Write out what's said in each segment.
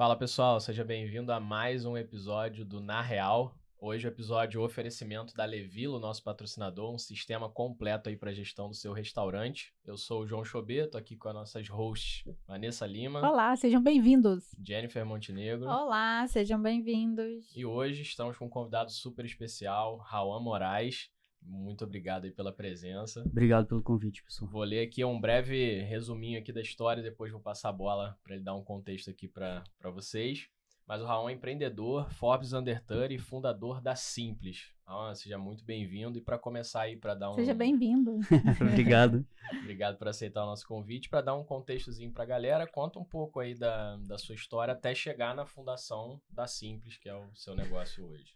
Fala pessoal, seja bem-vindo a mais um episódio do Na Real. Hoje o episódio é oferecimento da Levilo, nosso patrocinador, um sistema completo aí para gestão do seu restaurante. Eu sou o João Chobeto, aqui com as nossas hosts Vanessa Lima. Olá, sejam bem-vindos. Jennifer Montenegro. Olá, sejam bem-vindos. E hoje estamos com um convidado super especial, Raul Moraes muito obrigado aí pela presença. Obrigado pelo convite, pessoal. Vou ler aqui um breve resuminho aqui da história, depois vou passar a bola para ele dar um contexto aqui para vocês. Mas o Raon é empreendedor, Forbes Undertale e fundador da Simples. Raon, seja muito bem-vindo e para começar aí para dar um Seja bem-vindo. obrigado. obrigado por aceitar o nosso convite, para dar um contextozinho para a galera, conta um pouco aí da, da sua história até chegar na fundação da Simples, que é o seu negócio hoje.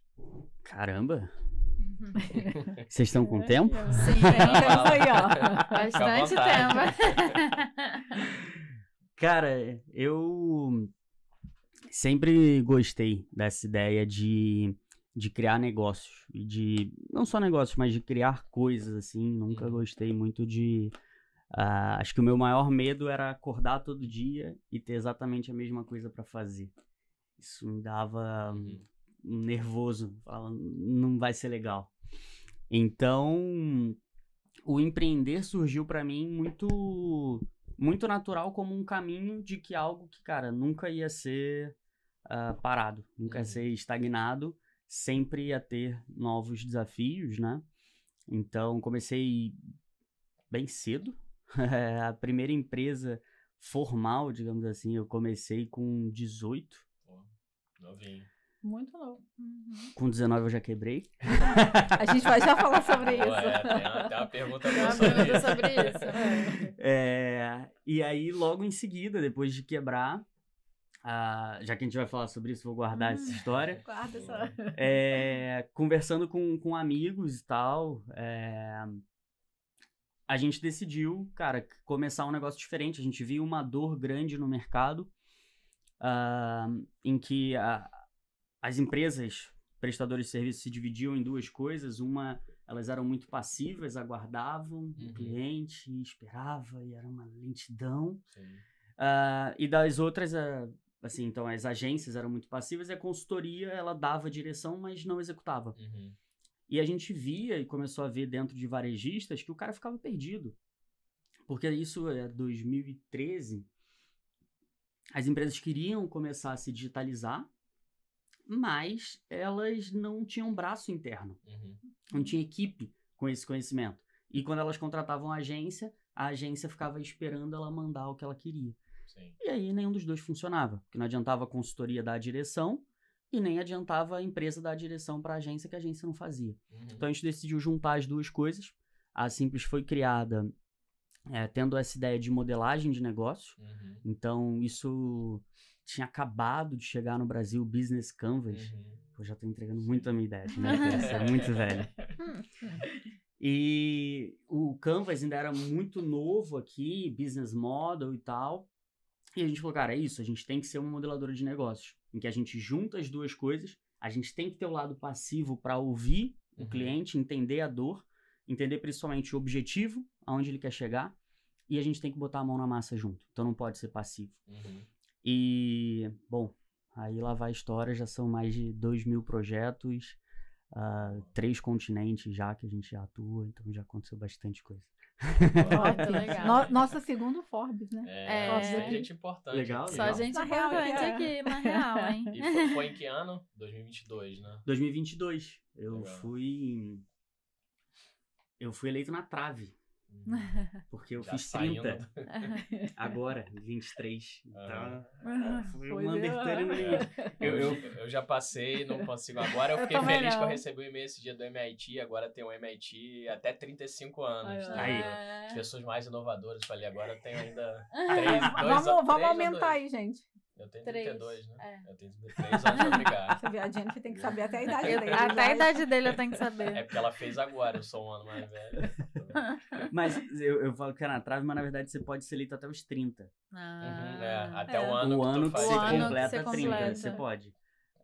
Caramba. Vocês estão com tempo? Sim, temos aí, ó. Tá Bastante tempo. Cara, eu sempre gostei dessa ideia de, de criar negócios. De, não só negócios, mas de criar coisas, assim. Nunca uhum. gostei muito de. Uh, acho que o meu maior medo era acordar todo dia e ter exatamente a mesma coisa para fazer. Isso me dava. Uhum nervoso, fala, não vai ser legal. Então, o empreender surgiu para mim muito muito natural como um caminho de que algo que, cara, nunca ia ser uh, parado, nunca ia uhum. ser estagnado, sempre ia ter novos desafios, né? Então, comecei bem cedo. a primeira empresa formal, digamos assim, eu comecei com 18. Novinho. Muito louco. Uhum. Com 19 eu já quebrei. a gente vai já falar sobre isso. Ué, tem, tem uma pergunta sobre isso. Sobre é. isso. É, e aí, logo em seguida, depois de quebrar, já que a gente vai falar sobre isso, vou guardar hum, essa história. Guarda só. É, conversando com, com amigos e tal, é, a gente decidiu, cara, começar um negócio diferente. A gente viu uma dor grande no mercado, ah, em que a, as empresas prestadores de serviço se dividiam em duas coisas. Uma, elas eram muito passivas, aguardavam uhum. o cliente, e esperava e era uma lentidão. Uh, e das outras, uh, assim, então as agências eram muito passivas e a consultoria ela dava direção, mas não executava. Uhum. E a gente via e começou a ver dentro de varejistas que o cara ficava perdido. Porque isso é 2013. As empresas queriam começar a se digitalizar, mas elas não tinham braço interno, uhum. não tinha equipe com esse conhecimento. E quando elas contratavam a agência, a agência ficava esperando ela mandar o que ela queria. Sim. E aí nenhum dos dois funcionava, porque não adiantava a consultoria da direção e nem adiantava a empresa da direção para a agência que a agência não fazia. Uhum. Então a gente decidiu juntar as duas coisas. A Simples foi criada é, tendo essa ideia de modelagem de negócio. Uhum. Então isso tinha acabado de chegar no Brasil Business Canvas. Uhum. Eu já estou entregando muito a minha ideia, né? é muito velho. E o Canvas ainda era muito novo aqui, business model e tal. E a gente falou, cara, é isso, a gente tem que ser uma modeladora de negócios, em que a gente junta as duas coisas, a gente tem que ter o lado passivo para ouvir uhum. o cliente, entender a dor, entender principalmente o objetivo, aonde ele quer chegar, e a gente tem que botar a mão na massa junto. Então não pode ser passivo. Uhum. E, bom, aí lá vai a história, já são mais de 2 mil projetos, uh, três continentes já que a gente já atua, então já aconteceu bastante coisa. Ótimo, nossa, segundo Forbes, né? É, é. Nossa, Só gente importante. Legal, Só legal. gente importante real, é. aqui, na real, hein? E foi, foi, em que ano? 2022, né? 2022. Eu legal. fui... Eu fui eleito na trave. Porque eu Já fiz 30 do... agora, 23. Então, uhum. foi uma undertale eu, eu, eu já passei, não consigo agora. Eu fiquei eu feliz não. que eu recebi o um e-mail esse dia do MIT. Agora tem um MIT até 35 anos. Tá? Aí. Ah. As pessoas mais inovadoras. Falei, agora eu tenho ainda 3, ah. 2, Vamos, 3, vamos aumentar aí, gente. Eu tenho 32, né? É. Eu tenho 33 anos, obrigado. Você vê, a Jennifer tem que saber até a idade dele. Né? Até a idade dele eu tenho que saber. É porque ela fez agora, eu sou um ano mais velho. mas eu, eu falo que era na trave, mas na verdade você pode ser eleito até os 30. Ah, uhum, é. Ah, até é. o ano o que ano que você completa, completa 30, você pode.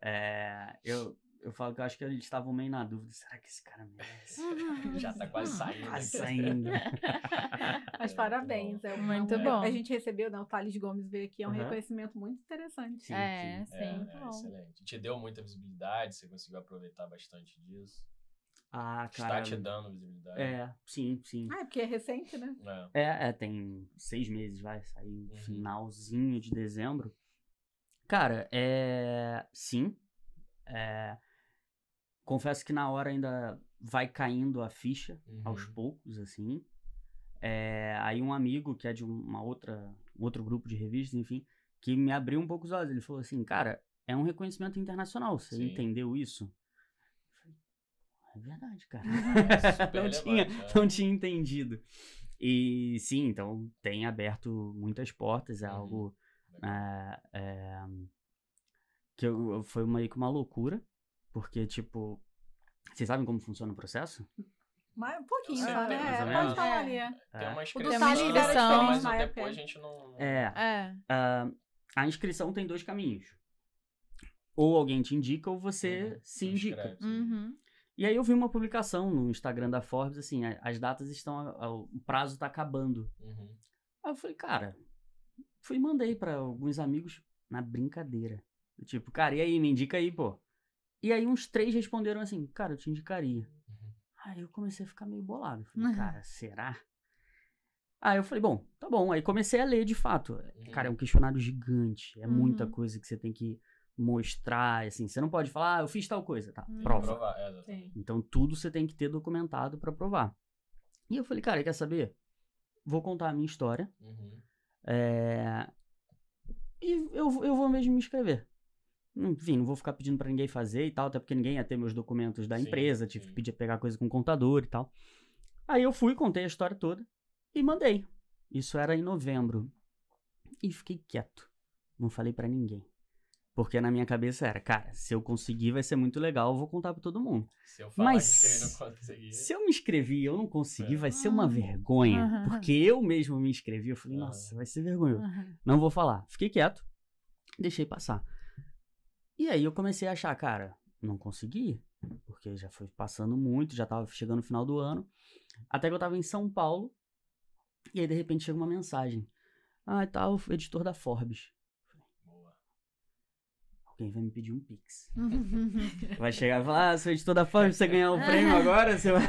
É, eu, eu falo que eu acho que eles estavam meio na dúvida. Será que esse cara merece? Já tá quase saindo. Quase tá saindo. Mas parabéns. É muito bom. A gente recebeu, não, né, o Thales Gomes veio aqui. É um uhum. reconhecimento muito interessante. Sim, é, sim. É, É, excelente. Te deu muita visibilidade? Você conseguiu aproveitar bastante disso? Ah, cara. Está te dando visibilidade. É, sim, sim. Ah, é porque é recente, né? É. é, é, tem seis meses, vai sair uhum. finalzinho de dezembro. Cara, é. Sim. É Confesso que na hora ainda vai caindo a ficha, uhum. aos poucos, assim. É, aí um amigo que é de uma outra, outro grupo de revistas, enfim, que me abriu um pouco os olhos. Ele falou assim, cara, é um reconhecimento internacional, você Sim. entendeu isso? Falei, é verdade, cara. É não, tinha, né? não tinha entendido. E sim, então tem aberto muitas portas, é uhum. algo é, é, que eu, foi meio que uma loucura, porque, tipo, vocês sabem como funciona o processo? Mas um pouquinho, é, né? Mais ou menos. Pode falar ali. É. Tem uma inscrição, o mas depois a gente não... É. é. Uh, a inscrição tem dois caminhos. Ou alguém te indica ou você uhum. se indica. Uhum. E aí eu vi uma publicação no Instagram da Forbes, assim, as datas estão... O prazo tá acabando. Uhum. Aí eu falei, cara... Fui e mandei para alguns amigos na brincadeira. Tipo, cara, e aí? Me indica aí, pô. E aí uns três responderam assim, cara, eu te indicaria. Uhum. Aí eu comecei a ficar meio bolado. Falei, uhum. cara, será? Aí eu falei, bom, tá bom. Aí comecei a ler de fato. Uhum. Cara, é um uhum. questionário gigante. É muita uhum. coisa que você tem que mostrar, assim. Você não pode falar, ah, eu fiz tal coisa. Tá, uhum. prova. Provar, é, então tudo você tem que ter documentado para provar. E eu falei, cara, quer saber? Vou contar a minha história. É... E eu, eu vou mesmo me inscrever enfim, não vou ficar pedindo para ninguém fazer e tal, até porque ninguém ia ter meus documentos da sim, empresa, tive sim. que pedir pegar coisa com o contador e tal. Aí eu fui, contei a história toda e mandei. Isso era em novembro. E fiquei quieto. Não falei para ninguém. Porque na minha cabeça era, cara, se eu conseguir vai ser muito legal, eu vou contar pra todo mundo. Se eu falar Mas, que eu não consegui... se eu me inscrevi e eu não consegui, é. vai ser uma vergonha. Uhum. Porque eu mesmo me inscrevi, eu falei, nossa, vai ser vergonha. Uhum. Não vou falar. Fiquei quieto, deixei passar. E aí eu comecei a achar, cara, não consegui, porque já foi passando muito, já tava chegando no final do ano. Até que eu tava em São Paulo, e aí de repente chega uma mensagem. Ah, tá o editor da Forbes. Boa. Alguém vai me pedir um pix. Uhum. vai chegar e falar, ah, sou editor da Forbes, você ganhar o um prêmio agora? Você vai...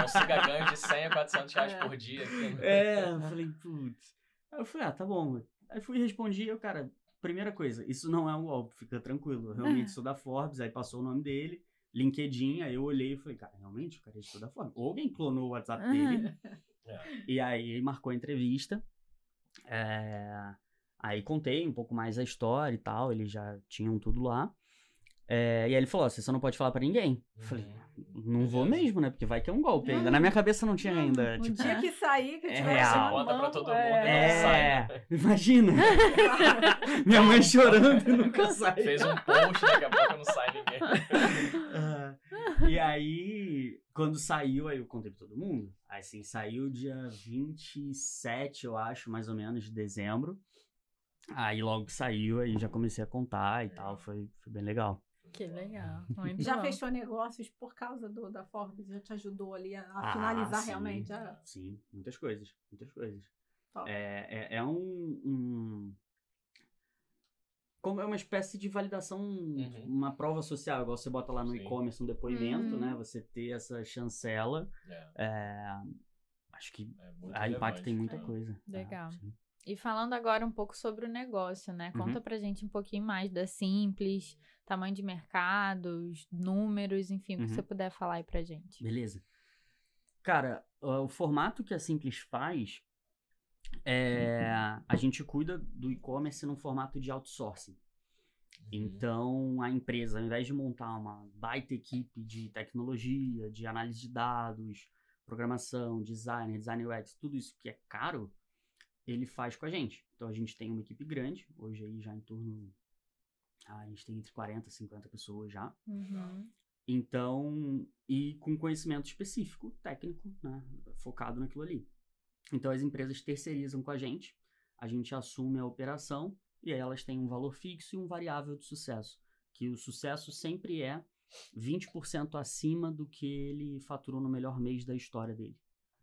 Consiga é ganho de 100 a 400 reais por é. dia. Assim. É, eu falei, putz. Aí eu falei, ah, tá bom. Aí fui e respondi, eu, cara, primeira coisa, isso não é um golpe, fica tranquilo. Eu realmente sou da Forbes, aí passou o nome dele, LinkedIn, aí eu olhei e falei, cara, realmente o cara é da Forbes. Ou alguém clonou o WhatsApp dele. É. e aí marcou a entrevista. É, aí contei um pouco mais a história e tal, eles já tinham tudo lá. É, e aí ele falou: você só não pode falar para ninguém. Uhum. Falei, não vou mesmo, né? Porque vai que é um golpe ainda. Na minha cabeça não tinha ainda. Um tipo, dia que sair, que eu é tiver assim é real. Bota pra todo mundo é... Né? sai. Imagina. minha mãe chorando e nunca sai. Fez um post, daqui a pouco não sai ninguém. Uh, e aí, quando saiu, aí eu contei pra todo mundo. Aí sim, saiu dia 27, eu acho, mais ou menos, de dezembro. Aí logo que saiu, aí já comecei a contar e é. tal. Foi, foi bem legal. Que legal. Muito já bom. fechou negócios por causa do, da Forbes? Já te ajudou ali a, a ah, finalizar sim, realmente? A... Sim, muitas coisas. Muitas coisas. É, é, é, um, um como é uma espécie de validação, uhum. uma prova social, igual você bota lá no e-commerce um depoimento, uhum. né? Você ter essa chancela. É, é acho que é a impacto tem muita é. coisa. Legal. É, e falando agora um pouco sobre o negócio, né? Conta uhum. pra gente um pouquinho mais da Simples, tamanho de mercados, números, enfim, uhum. o que você uhum. puder falar aí pra gente. Beleza. Cara, o formato que a Simples faz é uhum. a gente cuida do e-commerce num formato de outsourcing. Uhum. Então, a empresa, ao invés de montar uma baita equipe de tecnologia, de análise de dados, programação, designer, design UX, tudo isso que é caro, ele faz com a gente. Então, a gente tem uma equipe grande, hoje aí já em torno ah, a gente tem entre 40 e 50 pessoas já. Uhum. Então, e com conhecimento específico, técnico, né, focado naquilo ali. Então, as empresas terceirizam com a gente, a gente assume a operação e aí elas têm um valor fixo e um variável de sucesso. Que o sucesso sempre é 20% acima do que ele faturou no melhor mês da história dele.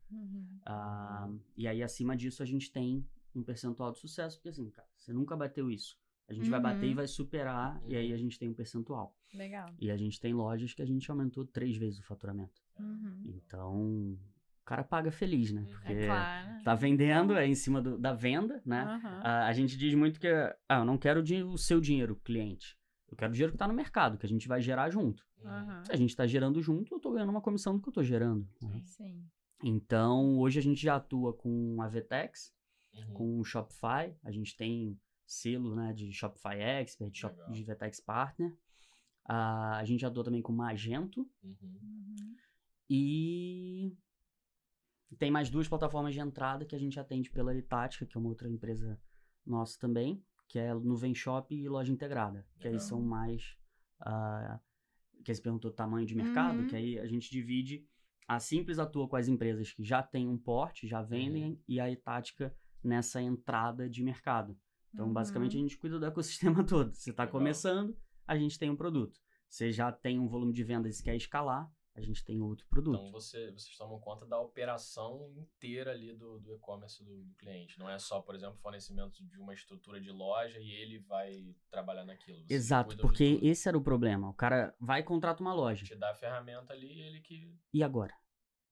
Uhum. Ah, e aí, acima disso, a gente tem um percentual de sucesso, porque assim, cara, você nunca bateu isso. A gente uhum. vai bater e uhum. vai superar, e aí uhum. a gente tem um percentual. Legal. E a gente tem lojas que a gente aumentou três vezes o faturamento. Uhum. Então, o cara paga feliz, né? É Porque é claro. tá vendendo, é em cima do, da venda, né? Uhum. A, ah, a, gente diz muito que, ah, eu não quero o seu dinheiro, cliente. Eu quero o dinheiro que tá no mercado, que a gente vai gerar junto. Se a gente tá gerando junto, eu tô ganhando uma comissão do que eu tô gerando. Né? Sim. Então, hoje a gente já atua com a Vtex uhum. com o Shopify, a gente tem selo né, de Shopify Expert, Shop, de Vetex Partner. Uh, a gente atua também com Magento. Uhum. E tem mais duas plataformas de entrada que a gente atende pela Itática, que é uma outra empresa nossa também, que é Nuvem Shop e Loja Integrada, Legal. que aí são mais. Uh, que você perguntou tamanho de mercado, uhum. que aí a gente divide. A Simples atua com as empresas que já têm um porte, já uhum. vendem, uhum. e a Itática nessa entrada de mercado. Então, uhum. basicamente, a gente cuida do ecossistema todo. Você está começando, a gente tem um produto. Você já tem um volume de vendas e quer escalar, a gente tem outro então, produto. Então, você, vocês tomam conta da operação inteira ali do, do e-commerce do, do, cliente. Não é só, por exemplo, fornecimento de uma estrutura de loja e ele vai trabalhar naquilo. Exato, porque esse era o problema. O cara vai e contrata uma loja. Te dá a ferramenta ali e ele que... E agora?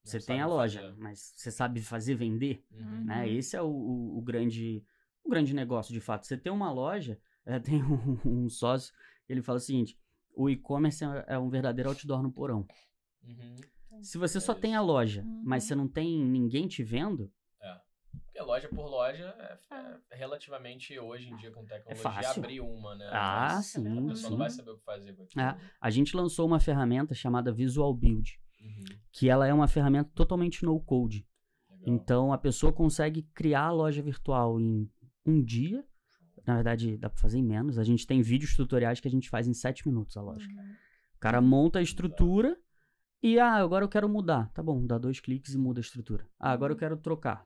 você tem a loja, fazer. mas você sabe fazer vender? Uhum. Né? Uhum. Esse é o, o, o grande um grande negócio de fato. Você tem uma loja, é, tem um, um, sócio, ele fala o seguinte: o e-commerce é, é um verdadeiro outdoor no porão. Uhum. Se você só é tem a loja, uhum. mas você não tem ninguém te vendo, é. porque loja por loja é, relativamente hoje em dia com tecnologia é abrir uma, né? Ah, Mas sim. A pessoa sim. não vai saber o que fazer com aquilo. É. A gente lançou uma ferramenta chamada Visual Build, uhum. que ela é uma ferramenta totalmente no code. Legal. Então a pessoa consegue criar a loja virtual em um dia. Na verdade, dá pra fazer em menos. A gente tem vídeos tutoriais que a gente faz em sete minutos a lógica. Uhum. O cara monta a estrutura e, ah, agora eu quero mudar. Tá bom, dá dois cliques e muda a estrutura. Ah, agora eu uhum. quero trocar.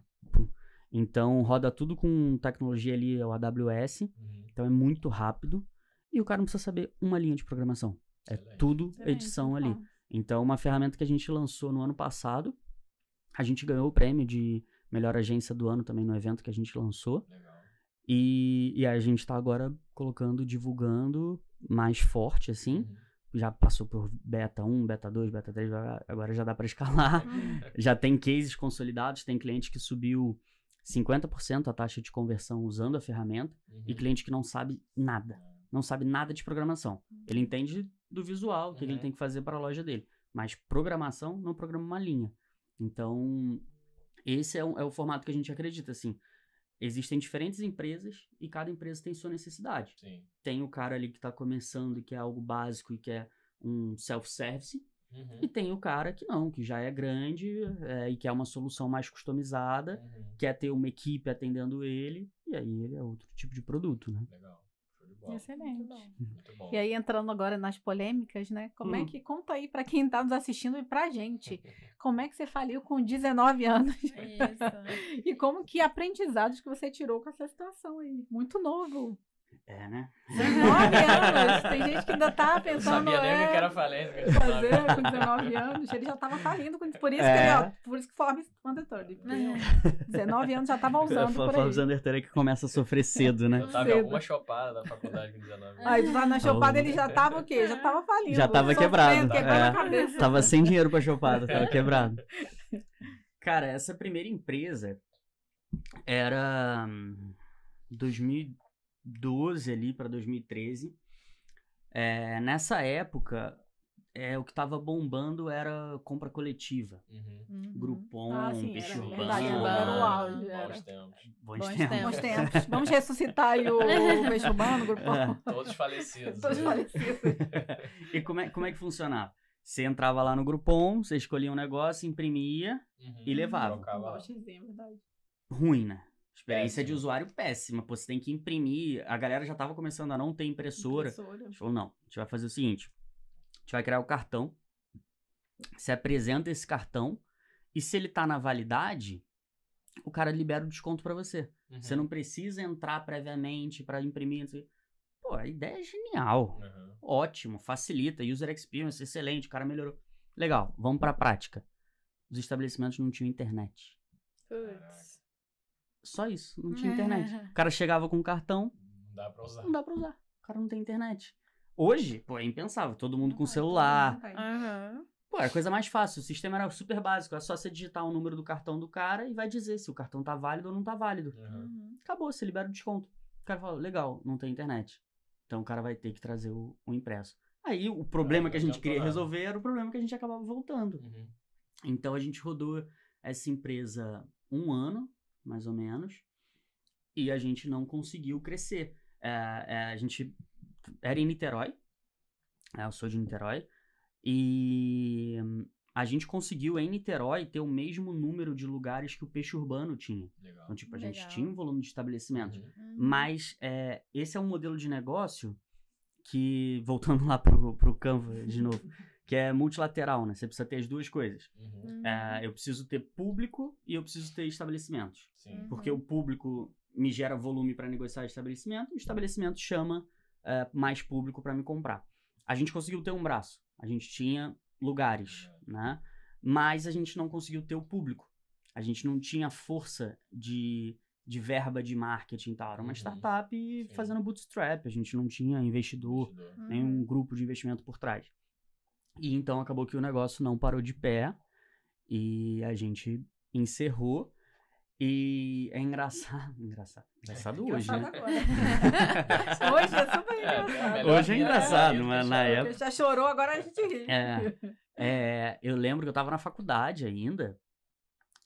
Então, roda tudo com tecnologia ali, o AWS. Uhum. Então, é muito rápido. E o cara não precisa saber uma linha de programação. É Excelente. tudo edição ali. Então, uma ferramenta que a gente lançou no ano passado, a gente ganhou o prêmio de melhor agência do ano também no evento que a gente lançou. Legal. E, e a gente tá agora colocando, divulgando mais forte, assim. Uhum. Já passou por beta 1, beta 2, beta 3, agora já dá para escalar. Uhum. Já tem cases consolidados, tem cliente que subiu 50% a taxa de conversão usando a ferramenta uhum. e cliente que não sabe nada. Não sabe nada de programação. Uhum. Ele entende do visual, o que ele uhum. tem que fazer para a loja dele. Mas programação não programa uma linha. Então, esse é é o formato que a gente acredita, assim. Existem diferentes empresas e cada empresa tem sua necessidade. Sim. Tem o cara ali que está começando e que é algo básico e que é um self-service. Uhum. E tem o cara que não, que já é grande é, e que é uma solução mais customizada, uhum. quer ter uma equipe atendendo ele, e aí ele é outro tipo de produto, né? Legal. Excelente. Muito bom. E aí, entrando agora nas polêmicas, né? Como é hum. é que. Conta aí para quem está nos assistindo e a gente. Como é que você faliu com 19 anos? Isso. e como que aprendizados que você tirou com essa situação aí? Muito novo. É, né? 19 anos! Tem gente que ainda tá pensando. Eu sabia nem é, o que era falência. Fazer com 19 anos. Ele já tava falindo. Por isso é. que ele, ó, por isso que Forbes Undertale. É. 19 anos já tava usando. Forbes por aí. Undertale que começa a sofrer cedo, né? Eu tava cedo. em alguma chopada da faculdade com 19 anos. Aí tu na chopada, ele já tava o quê? Já tava falindo. Já tava quebrado. É. Tava sem dinheiro pra chopada, tava quebrado. Cara, essa primeira empresa era 2000 hum, 2012 ali para 2013. É, nessa época, é, o que estava bombando era compra coletiva. Uhum. Uhum. Grupom, ah, sim, bicho urbano. Bons, tempos. Bons tempos. Vamos ressuscitar aí o, é. o bicho urbano, grupom. É. Todos falecidos. Todos né? falecidos. e como é, como é que funcionava? Você entrava lá no Grupom, você escolhia um negócio, imprimia uhum. e levava. Lá. É Ruim, né? Experiência Péssimo. de usuário péssima. Pô, você tem que imprimir. A galera já estava começando a não ter impressora. impressora. Falou, não, a gente vai fazer o seguinte: a gente vai criar o cartão. Você apresenta esse cartão. E se ele está na validade, o cara libera o desconto para você. Uhum. Você não precisa entrar previamente para imprimir. Pô, a ideia é genial. Uhum. Ótimo, facilita. User experience, excelente. O cara melhorou. Legal, vamos para a prática. Os estabelecimentos não tinham internet. Putz. Só isso, não tinha internet. É. O cara chegava com um cartão. Não dá pra usar. Não dá pra usar. O cara não tem internet. Hoje, pô, é impensável. Todo mundo com celular. Uhum. Pô, era é a coisa mais fácil. O sistema era super básico. É só você digitar o número do cartão do cara e vai dizer se o cartão tá válido ou não tá válido. Uhum. Acabou, você libera o desconto. O cara fala, legal, não tem internet. Então o cara vai ter que trazer o, o impresso. Aí o problema é, que a gente queria tá resolver era o problema que a gente acabava voltando. Uhum. Então a gente rodou essa empresa um ano mais ou menos, e a gente não conseguiu crescer. É, é, a gente era em Niterói, é, eu sou de Niterói, e a gente conseguiu em Niterói ter o mesmo número de lugares que o peixe urbano tinha. Legal. Então, tipo, a Legal. gente tinha um volume de estabelecimentos. Uhum. uhum. Mas é, esse é um modelo de negócio que, voltando lá pro, pro Canva de novo, que é multilateral, né? Você precisa ter as duas coisas. Uhum. É, uhum. eu preciso ter público e eu preciso ter estabelecimentos. Sim. Uhum. Porque o público me gera volume para negociar estabelecimento, e o estabelecimento chama é, mais público para me comprar. A gente conseguiu ter um braço, a gente tinha lugares, uhum. né? Mas a gente não conseguiu ter o público. A gente não tinha força de, de verba de marketing e tal. Era uma uhum. startup Sim. fazendo bootstrap, a gente não tinha investidor, investidor. nenhum uhum. grupo de investimento por trás. E então acabou que o negócio não parou de pé e a gente encerrou. E é engraçado. Engraçado, engraçado hoje, engraçado né? hoje é super é, engraçado. É, hoje é engraçado, é, mas na época. Já chorou, agora a gente ri. É, é, eu lembro que eu tava na faculdade ainda.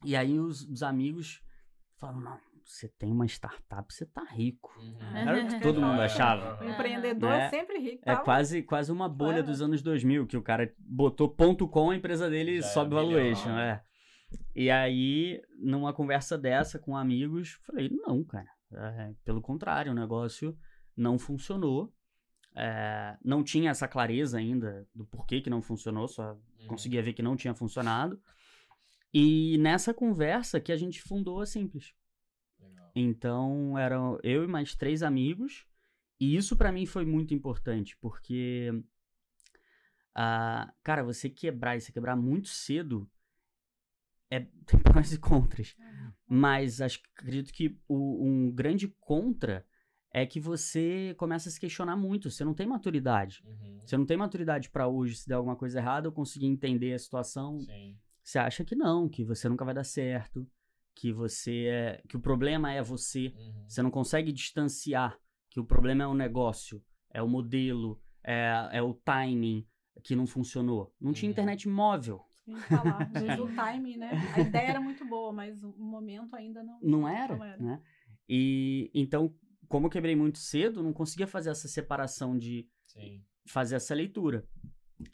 E aí os, os amigos falam não, você tem uma startup, você tá rico. Uhum. É. Era o que todo mundo achava. empreendedor é, é sempre rico. Tá? É quase, quase uma bolha claro. dos anos 2000, que o cara botou ponto .com, a empresa dele Já é sobe é valuation. É. E aí, numa conversa dessa com amigos, falei, não, cara. É, pelo contrário, o negócio não funcionou. É, não tinha essa clareza ainda do porquê que não funcionou, só uhum. conseguia ver que não tinha funcionado. E nessa conversa que a gente fundou a Simples. Então, eram eu e mais três amigos. E isso para mim foi muito importante, porque. Uh, cara, você quebrar e você quebrar muito cedo é, tem prós e contras. É, Mas acho, acredito que o, um grande contra é que você começa a se questionar muito. Você não tem maturidade. Uhum. Você não tem maturidade para hoje, se der alguma coisa errada, eu conseguir entender a situação. Sim. Você acha que não, que você nunca vai dar certo que você é, que o problema é você, uhum. você não consegue distanciar que o problema é o negócio, é o modelo, é, é o timing que não funcionou. Não tinha uhum. internet móvel. Falar, o timing, né? A ideia era muito boa, mas o momento ainda não. Não era, não era. né? E então, como eu quebrei muito cedo, não conseguia fazer essa separação de Sim. fazer essa leitura.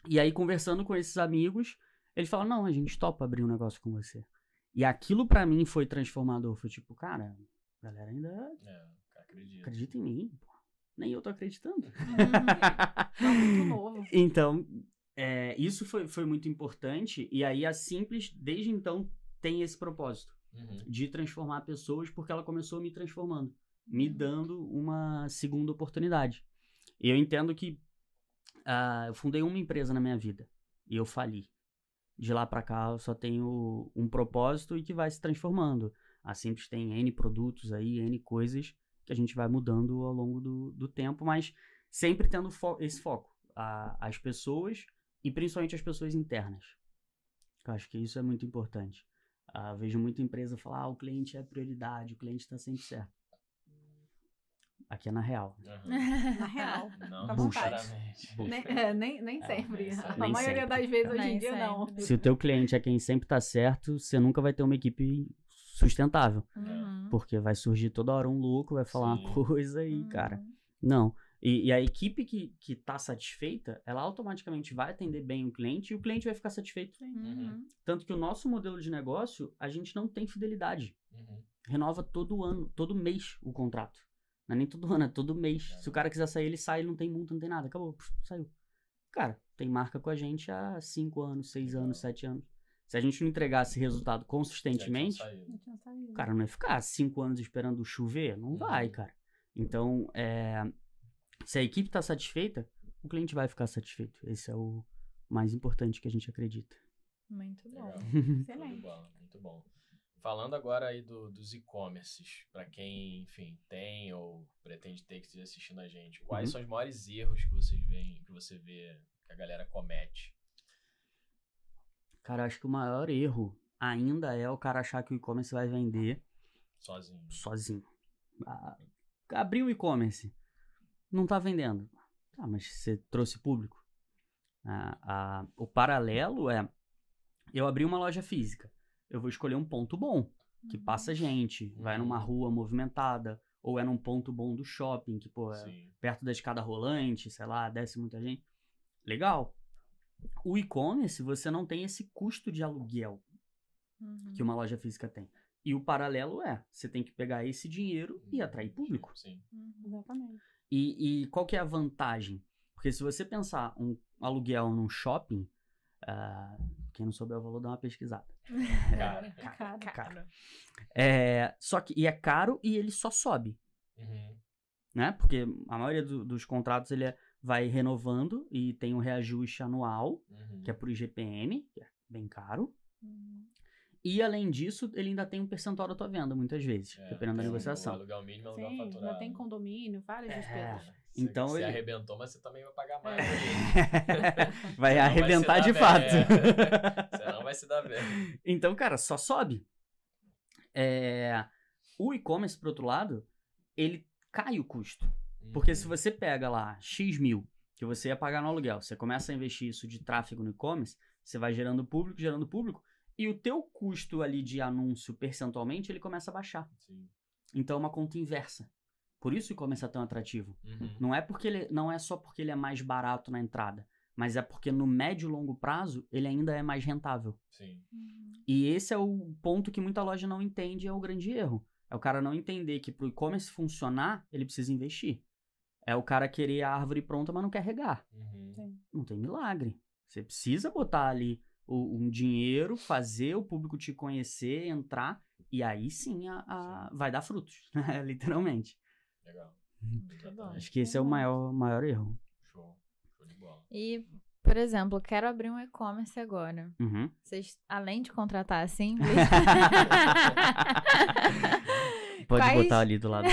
E aí, conversando com esses amigos, eles falaram: não, a gente topa abrir um negócio com você. E aquilo para mim foi transformador. Foi tipo, cara, a galera ainda é, acredita. acredita em mim. Pô, nem eu tô acreditando. Hum, tá então, é, isso foi, foi muito importante. E aí a Simples, desde então, tem esse propósito. Uhum. De transformar pessoas, porque ela começou me transformando, me uhum. dando uma segunda oportunidade. Eu entendo que uh, eu fundei uma empresa na minha vida e eu fali de lá para cá eu só tenho um propósito e que vai se transformando. A Simples tem N produtos aí, N coisas que a gente vai mudando ao longo do, do tempo, mas sempre tendo fo esse foco. A, as pessoas e principalmente as pessoas internas. Eu acho que isso é muito importante. Uh, vejo muita empresa falar, ah, o cliente é prioridade, o cliente está sempre certo. Aqui é na real. Uhum. Na real. Não, tá Nem, é, nem, nem é, sempre. Nem a maioria sempre. das vezes hoje em dia sempre. não. Se o teu cliente é quem sempre tá certo, você nunca vai ter uma equipe sustentável. Uhum. Porque vai surgir toda hora um louco, vai falar Sim. uma coisa aí, uhum. cara, não. E, e, a equipe que, que tá satisfeita, ela automaticamente vai atender bem o cliente e o cliente vai ficar satisfeito. Uhum. Uhum. Tanto que o nosso modelo de negócio, a gente não tem fidelidade. Uhum. Renova todo ano, todo mês o contrato. Não é nem todo ano, é todo mês. Se o cara quiser sair, ele sai, ele não tem multa, não tem nada. Acabou, saiu. Cara, tem marca com a gente há 5 anos, 6 anos, 7 anos. Se a gente não entregasse uhum. resultado consistentemente, o cara não ia ficar 5 anos esperando chover. Não uhum. vai, cara. Então, é, se a equipe está satisfeita, o cliente vai ficar satisfeito. Esse é o mais importante que a gente acredita. Muito bom. Excelente. Muito bom, muito bom. Falando agora aí do, dos e-commerces, para quem, enfim, tem ou pretende ter que esteja assistindo a gente, quais uhum. são os maiores erros que vocês veem, que você vê que a galera comete? Cara, acho que o maior erro ainda é o cara achar que o e-commerce vai vender sozinho. Sozinho. Ah, abriu o e-commerce, não tá vendendo. Tá, ah, mas você trouxe público. Ah, ah, o paralelo é, eu abri uma loja física eu vou escolher um ponto bom, que uhum. passa gente, vai numa uhum. rua movimentada, ou é num ponto bom do shopping, que, pô, é perto da escada rolante, sei lá, desce muita gente. Legal. O e-commerce, você não tem esse custo de aluguel uhum. que uma loja física tem. E o paralelo é, você tem que pegar esse dinheiro e uhum. atrair público. Sim. Uhum, exatamente. E, e, qual que é a vantagem? Porque se você pensar um aluguel num shopping, uh, quem não souber o valor, dá uma pesquisada. É cara, caro, caro, caro. caro. É, só que, e é caro e ele só sobe. Uhum. Né? Porque a maioria do, dos contratos ele é, vai renovando e tem um reajuste anual, uhum. que é por IGPM, que é bem caro. Uhum. E além disso, ele ainda tem um percentual da tua venda, muitas vezes, é, dependendo da negociação. O aluguel mínimo, aluguel Sim, faturado. Ainda tem condomínio, várias é. despesas. Então, você ele... arrebentou, mas você também vai pagar mais. É. vai arrebentar vai de fato. você não vai se dar bem. Então, cara, só sobe. É... O e-commerce, por outro lado, ele cai o custo. Uhum. Porque se uhum. você pega lá X mil que você ia pagar no aluguel, você começa a investir isso de tráfego no e-commerce, você vai gerando público, gerando público, e o teu custo ali de anúncio percentualmente, ele começa a baixar. Sim. Então é uma conta inversa. Por isso e-commerce é tão atrativo. Uhum. Não é porque ele, não é só porque ele é mais barato na entrada, mas é porque no médio e longo prazo ele ainda é mais rentável. Sim. Uhum. E esse é o ponto que muita loja não entende, é o grande erro. É o cara não entender que para o e-commerce funcionar, ele precisa investir. É o cara querer a árvore pronta, mas não quer regar. Uhum. Não tem milagre. Você precisa botar ali o, um dinheiro, fazer o público te conhecer, entrar, e aí sim, a, a... sim. vai dar frutos, né, literalmente. Legal. Acho que esse é o maior, maior erro. Show. Show de bola. E, por exemplo, quero abrir um e-commerce agora. Uhum. Vocês, além de contratar assim. Pode Quais... botar ali do lado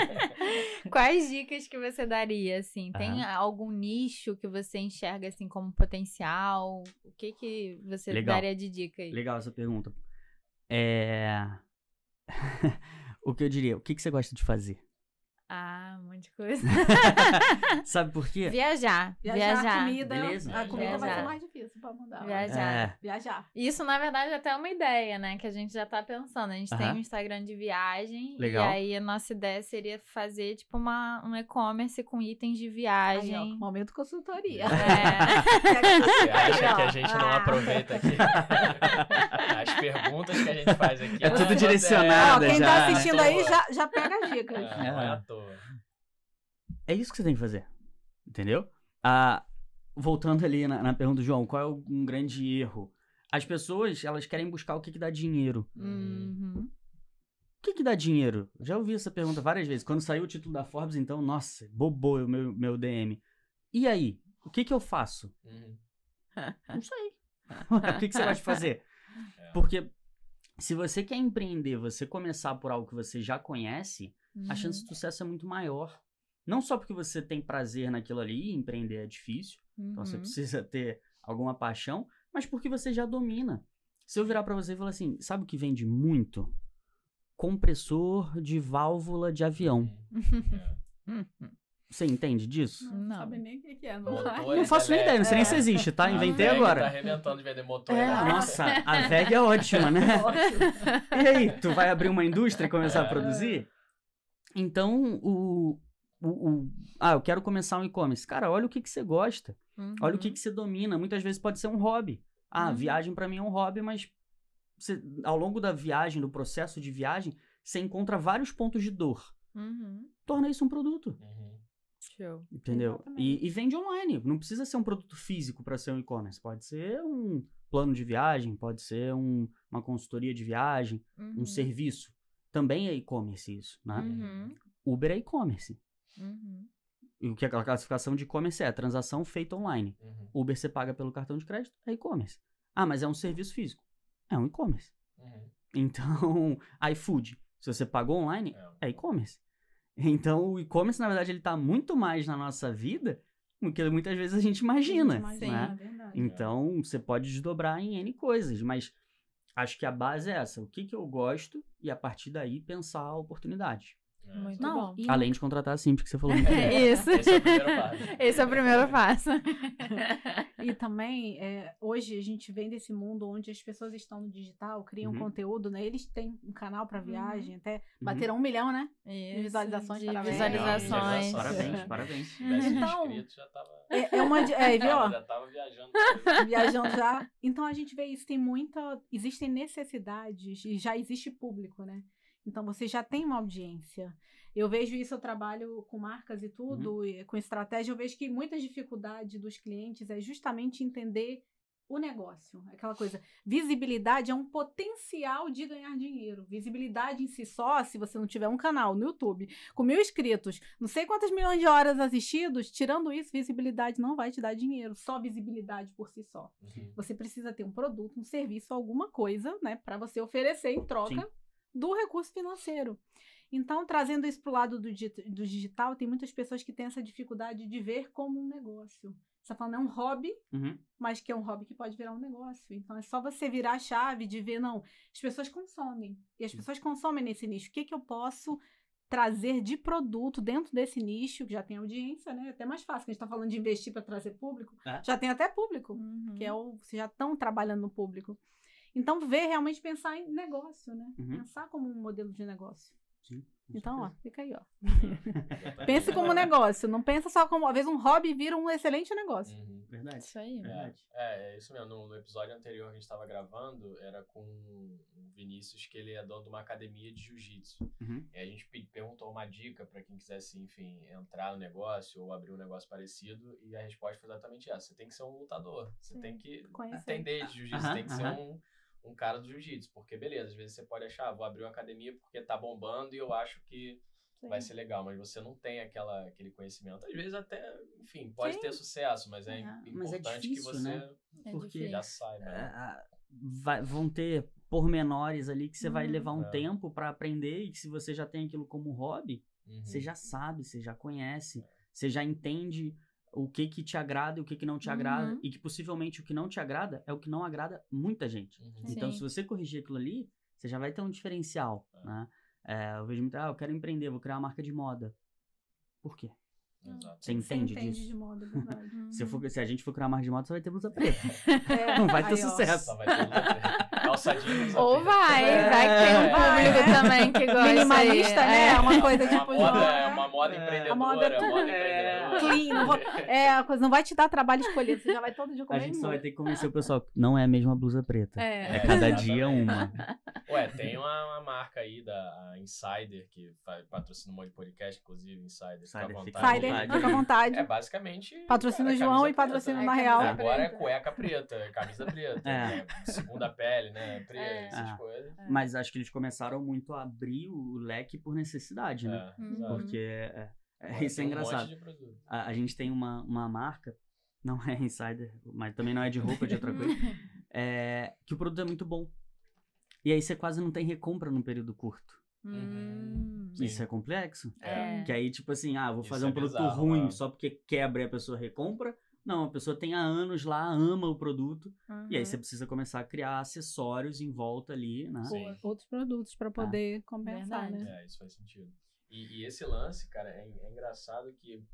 Quais dicas que você daria, assim? Tem uhum. algum nicho que você enxerga, assim, como potencial? O que que você Legal. daria de dica aí? Legal essa pergunta. É... o que eu diria? O que, que você gosta de fazer? Uh, monte de coisa. Sabe por quê? Viajar. Viajar. viajar. A comida, Beleza? A comida viajar. vai ser mais difícil pra mudar. Viajar. É. Viajar. Isso, na verdade, é até é uma ideia, né? Que a gente já tá pensando. A gente uh -huh. tem um Instagram de viagem. Legal. E aí a nossa ideia seria fazer, tipo, uma, um e-commerce com itens de viagem. Aí, ó, momento consultoria. É. Você acha que a gente não ah. aproveita aqui? As perguntas que a gente faz aqui. É tudo direcionado. Quem tá já, tá assistindo aí já, já pega as dicas. É, é. É isso que você tem que fazer. Entendeu? Ah, voltando ali na, na pergunta do João, qual é um grande erro? As pessoas, elas querem buscar o que, que dá dinheiro. Uhum. O que, que dá dinheiro? Já ouvi essa pergunta várias vezes. Quando saiu o título da Forbes, então, nossa, bobou o meu, meu DM. E aí? O que, que eu faço? Uhum. Não sei. o que, que você gosta de fazer? É. Porque se você quer empreender, você começar por algo que você já conhece, uhum. a chance de uhum. sucesso é muito maior. Não só porque você tem prazer naquilo ali, empreender é difícil, uhum. então você uhum. precisa ter alguma paixão, mas porque você já domina. Se eu virar para você e falar assim, sabe o que vende muito? Compressor de válvula de avião. Você entende disso? Não. Sabe nem o que, é, não Motor, é Não faço nem ideia, não sei nem é. se existe, tá? Ah, Inventei a tá agora. Tá arrebentando de vender motor. É, né? nossa, a VEG é ótima, né? É e aí, tu vai abrir uma indústria e começar é. a produzir? É. Então, o, o, o, ah, eu quero começar um e-commerce. Cara, olha o que, que você gosta. Uhum. Olha o que, uhum. que você domina. Muitas vezes pode ser um hobby. Ah, uhum. viagem para mim é um hobby, mas você, ao longo da viagem, do processo de viagem, você encontra vários pontos de dor. Uhum. Torna isso um produto. Uhum. Show. Entendeu? E, e, vende online. Não precisa ser um produto físico para ser um e-commerce. Pode ser um plano de viagem, pode ser um, uma consultoria de viagem, um uhum. serviço. Também é e-commerce isso, né? Uber é e-commerce. Uhum. E o que é aquela classificação de e-commerce é? Transação feita online. Uhum. Uber você paga pelo cartão de crédito, é e-commerce. Ah, mas é um serviço físico. É um e-commerce. Uhum. Então, iFood, se você pagou online, é, é e-commerce. Então, o e-commerce, na verdade, ele está muito mais na nossa vida do que muitas vezes a gente imagina. A gente imagina né? é então, você pode desdobrar em N coisas, mas acho que a base é essa. O que, que eu gosto e, a partir daí, pensar a oportunidade. É. Muito não, bom. E... Além de contratar sim, Simples, que você falou. É, isso. Esse é o primeiro passo. Esse é o primeiro passo. e também, é, hoje a gente vem desse mundo onde as pessoas estão no digital, criam uhum. conteúdo, né? Eles têm um canal para uhum. viagem, até uhum. bateram um milhão, né? Isso, de visualizações, de parabéns. Visualizações. É. Parabéns, parabéns. Então, inscrito, já tava... é, é uma... viu? Já tava viajando. viajando já. Então a gente vê isso, tem muita... Existem necessidades e já existe público, né? Então você já tem uma audiência. Eu vejo isso, eu trabalho com marcas e uhum. tudo, uhum. e com estratégia, eu vejo que muita dificuldade dos clientes é justamente entender o negócio, aquela coisa. Visibilidade é um potencial de ganhar dinheiro. Visibilidade em si só, se você não tiver um canal no YouTube com mil inscritos, não sei quantas milhões de horas assistidos, tirando isso, visibilidade não vai te dar dinheiro. Só visibilidade por si só. Uhum. Você precisa ter um produto, um serviço, alguma coisa, né, para você oferecer em troca. Sim do recurso financeiro. Então, trazendo isso para o lado do, do, digital, tem muitas pessoas que têm essa dificuldade de ver como um negócio. Você está falando é um hobby, uhum. mas que é um hobby que pode virar um negócio. Então, é só você virar a chave de ver, não, as pessoas consomem. E as pessoas consomem nesse nicho. O que, que eu posso trazer de produto dentro desse nicho, que já tem audiência, né? É até mais fácil, que a gente está falando de investir para trazer público, é. já tem até público, uhum. que é o, vocês já estão trabalhando no público. Então, ver realmente pensar em negócio, né? Uhum. Pensar como um modelo de negócio. Sim. Então, ó, fica aí, ó. Pense como negócio, não pensa só como. Às vezes um hobby vira um excelente negócio. Uhum. Verdade. Isso aí. É, Verdade. É, é isso mesmo. No, no episódio anterior que a gente estava gravando, era com o Vinícius, que ele é dono de uma academia de jiu-jitsu. Uhum. E a gente perguntou uma dica para quem quisesse, enfim, entrar no negócio ou abrir um negócio parecido. E a resposta foi exatamente essa: você tem que ser um lutador. Você Sim. tem que Conhecer. entender de jiu-jitsu, uhum. tem que ser um um cara do jiu-jitsu, porque beleza, às vezes você pode achar, ah, vou abrir uma academia porque tá bombando e eu acho que Sim. vai ser legal, mas você não tem aquela, aquele conhecimento. Às vezes até, enfim, pode Sim. ter sucesso, mas é, importante mas é difícil, que você né? É porque já saiba. Né? É, vai, vão ter pormenores ali que você uhum. vai levar um é. tempo para aprender e que se você já tem aquilo como hobby, uhum. você já sabe, você já conhece, é. você já entende o que que te agrada e o que que não te agrada uhum. e que possivelmente o que não te agrada é o que não agrada muita gente. Uhum. Então, se você corrigir aquilo ali, você já vai ter um diferencial, uhum. né? É, eu vejo muito, ah, eu quero empreender, vou criar uma marca de moda. Por quê? Exato. Você entende, entende disso? de moda, é se, uhum. for, se a gente for criar uma marca de moda, você vai ter blusa preta. É. Não vai ter Ai, sucesso. Ou vai, é. vai que tem um público também que gosta. Minimalista, aí. né? É uma coisa tipo. Moda, é uma moda empreendedora, moda... moda empreendedora clean. Não, vou, é, coisa, não vai te dar trabalho escolher, você já vai todo dia comer. A gente só vai ter que convencer o pessoal que não é a mesma blusa preta. É, é cada dia uma. Ué, tem uma, uma, marca aí da Insider, que patrocina um monte de podcast, inclusive, Insider. Insider fica à vontade. Insider, fica à vontade. É basicamente. Patrocina o é João e patrocina na é real. Agora é cueca preta, é camisa preta, é. Né? segunda pele, né? Preta, essas coisas. Mas acho que eles começaram muito a abrir o leque por necessidade, né? Uhum. Porque é, isso é engraçado. Um a, a, gente tem uma, uma marca, não é insider, mas também não é de roupa, é de outra coisa, é, que o produto é muito bom. E aí você quase não tem recompra num período curto. Uhum. Isso Sim. é complexo. É. é. Que aí, tipo assim, ah, vou fazer é um produto bizarro, ruim só porque quebra e a pessoa recompra. Não, a pessoa tem há anos lá, ama o produto, uhum. e aí você precisa começar a criar acessórios em volta ali, né? Sim. Outros produtos para tá. poder ah. compensar, Verdade. né? É, isso faz sentido. E, e esse lance, cara, é, é, engraçado que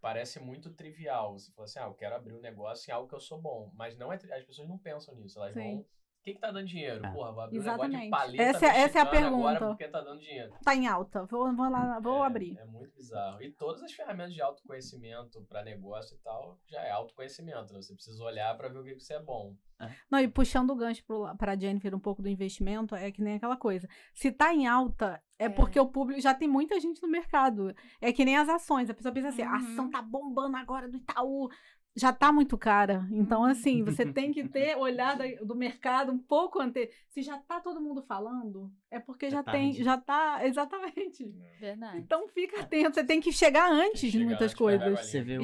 parece muito trivial. Você fala assim, ah, eu quero abrir um negócio em algo que eu sou bom. Mas não é, as pessoas não pensam nisso. Elas Sim. vão o que, tá dando dinheiro? É. Porra, vou abrir Exatamente. negócio de paleta essa, é- essa é a pergunta. agora porque tá dando dinheiro. Tá em alta, vou, vou lá, vou é, abrir. É muito bizarro. E todas as ferramentas de autoconhecimento para negócio e tal, já é autoconhecimento, né? Você precisa olhar para ver o que, que você é bom. É. Não, e puxando o gancho para Jennifer um pouco do investimento, é que nem aquela coisa. Se tá em alta, é, é, porque o público já tem muita gente no mercado. É que nem as ações. A pessoa pensa assim: uhum. a ação tá bombando agora do Itaú já está muito cara. Então, assim, você tem que ter olhada do mercado um pouco antes. Se já está todo mundo falando, é porque é já tarde. Tá tem, já está exatamente. Verdade. Então fica é. atento, você tem que chegar antes de muitas coisas. Você vê o,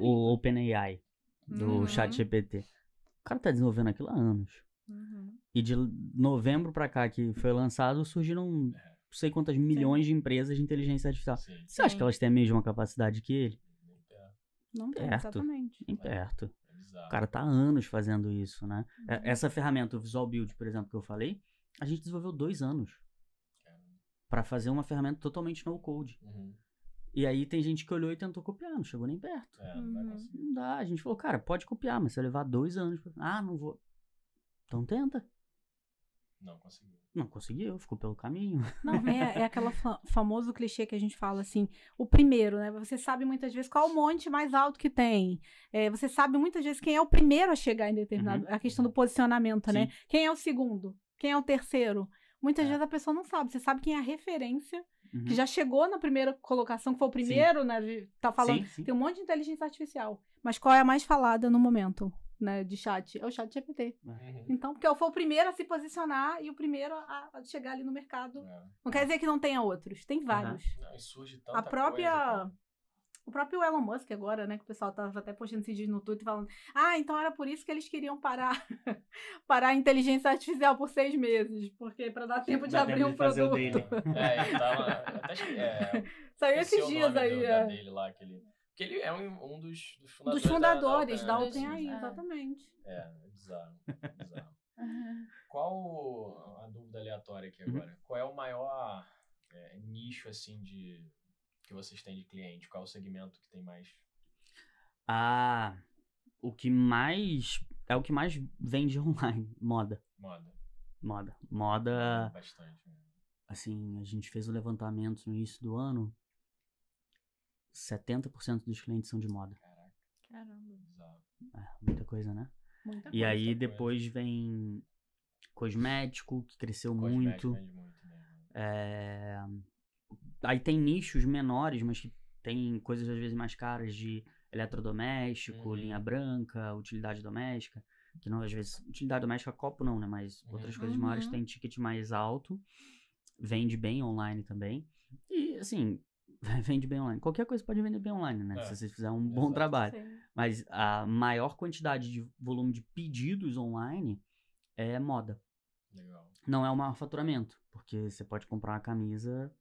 o, o OpenAI do uhum. ChatGPT. O cara está desenvolvendo aquilo há anos. Uhum. E de novembro para cá que foi lançado, surgiram não é. sei quantas milhões Sim. de empresas de inteligência artificial. Sim. Você acha Sim. que elas têm a mesma capacidade que ele? Não tem, perto, exatamente. Nem perto. O cara tá há anos fazendo isso, né? É, uhum. Essa ferramenta, o Visual Build, por exemplo, que eu falei, a gente desenvolveu dois anos para fazer uma ferramenta totalmente no code. Uhum. E aí tem gente que olhou e tentou copiar, não chegou nem perto. É, não, uhum. não, dá. A gente falou, cara, pode copiar, mas se levar dois anos. Pra... Ah, não vou. Então tenta. Não conseguiu. Não conseguiu, ficou pelo caminho. Não, é, é aquele fa famoso clichê que a gente fala assim: o primeiro, né? Você sabe muitas vezes qual o monte mais alto que tem. É, você sabe muitas vezes quem é o primeiro a chegar em determinado. Uhum. A questão do posicionamento, né? Sim. né? Quem é o segundo? Quem é o terceiro? Muitas é. vezes a pessoa não sabe. Você sabe quem é a referência, uhum. que já chegou na primeira colocação, que foi o primeiro, sim. né? Tá falando. Sim, sim. Tem um monte de inteligência artificial. Mas qual é a mais falada no momento? né, de chat, é o chat GPT. Uhum. Então, porque eu for o primeiro a se posicionar e o primeiro a, a chegar ali no mercado. É. Não quer dizer que não tenha outros, tem uhum. vários. Uhum. Não, surge tanta a própria. Coisa, o próprio Elon Musk agora, né, que o pessoal tava até postando esse vídeo no Twitter falando, ah, então era por isso que eles queriam parar, parar a inteligência artificial por seis meses, porque para dar tempo de Dá abrir tempo um de produto. Fazer o dele. é, ele tava, até, é, Saiu esses dias aí. Do, é. dele lá, aquele... Porque ele é um, um dos, dos, fundadores. Dos fundadores da, da OpenAI, né? é. exatamente. É, é bizarro. bizarro. Qual a dúvida aleatória aqui uhum. agora? Uhum. Qual é o maior é, nicho assim de que vocês têm de cliente? Qual é o segmento que tem mais? Ah, o que mais é o que mais vende online, moda. Moda. Moda, moda. Bastante. Né? Assim, a gente fez o levantamento no início do ano 70% dos clientes são de moda. Caramba. É, muita coisa, né? Muita e coisa, aí depois coisa. vem cosmético, que cresceu cosmético muito. muito né, é... Aí tem nichos menores, mas que tem coisas às vezes mais caras de eletrodoméstico, uhum. linha branca, utilidade doméstica. Que não, às vezes, utilidade doméstica, copo não, né? Mas uhum. outras coisas uhum. maiores tem ticket mais alto. Vende bem online também. E, assim, vende bem online. Qualquer coisa pode vender bem online, né? É, se você fizer um exato, bom trabalho. Sim. Mas a maior quantidade de volume de pedidos online é moda. Legal. Não é o maior faturamento, porque você pode comprar uma camisa